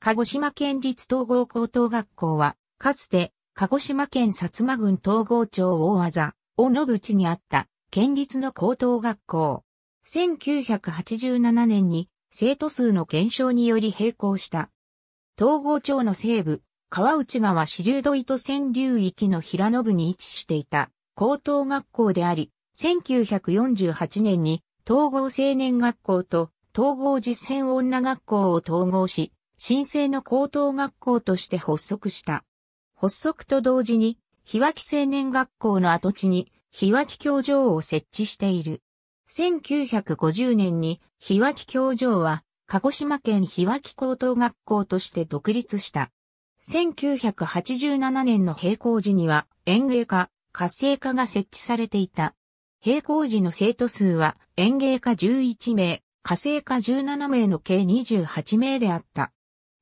鹿児島県立統合高等学校は、かつて、鹿児島県薩摩郡統合町大技、尾野淵にあった、県立の高等学校。1987年に、生徒数の減少により閉校した。統合町の西部、川内川支流土井と川流域の平野部に位置していた高等学校であり、1948年に統合青年学校と統合実践女学校を統合し、新生の高等学校として発足した。発足と同時に、日脇青年学校の跡地に、日脇教場を設置している。1950年に、日脇教場は、鹿児島県日脇高等学校として独立した。1987年の閉校時には園芸科、活性化が設置されていた。閉校時の生徒数は園芸科11名、活性化17名の計28名であった。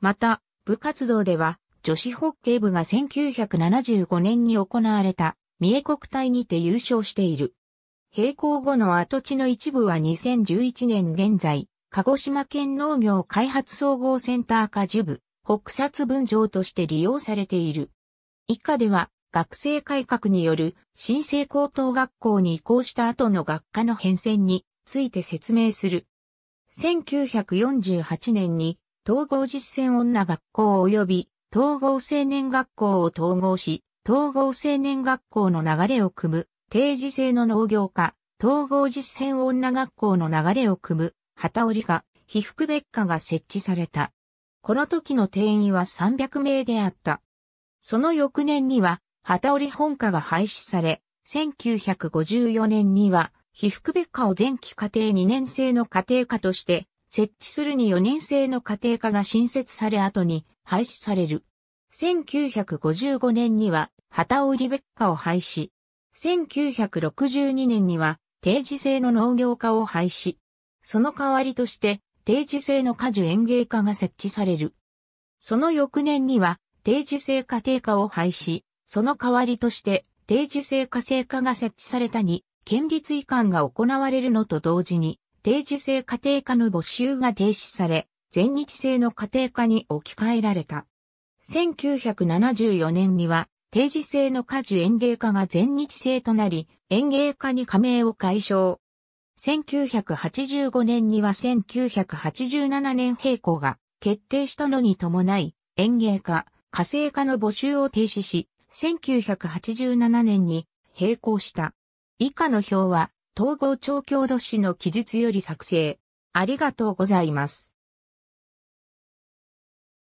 また、部活動では、女子ホッケー部が1975年に行われた、三重国体にて優勝している。閉校後の跡地の一部は2011年現在、鹿児島県農業開発総合センター下樹部、北薩分場として利用されている。以下では、学生改革による新生高等学校に移行した後の学科の変遷について説明する。1948年に統合実践女学校及び統合青年学校を統合し、統合青年学校の流れを組む、定時制の農業化、統合実践女学校の流れを組む、旗織か、被服別科が設置された。この時の定員は300名であった。その翌年には、旗織本科が廃止され、1954年には、被服別科を前期家庭2年生の家庭科として、設置するに4年制の家庭科が新設され後に廃止される。1955年には、旗尾リベッカを廃止。1962年には、定時制の農業科を廃止。その代わりとして、定時制の果樹園芸科が設置される。その翌年には、定時制家庭科を廃止。その代わりとして、定時制家政科が設置されたに、県立移管が行われるのと同時に、定時制家庭科の募集が停止され、全日制の家庭科に置き換えられた。1974年には、定時制の家事園芸科が全日制となり、園芸科に加盟を解消。1985年には1987年並行が決定したのに伴い、園芸科、家政科の募集を停止し、1987年に並行した。以下の表は、統合調教土師の記述より作成。ありがとうございます。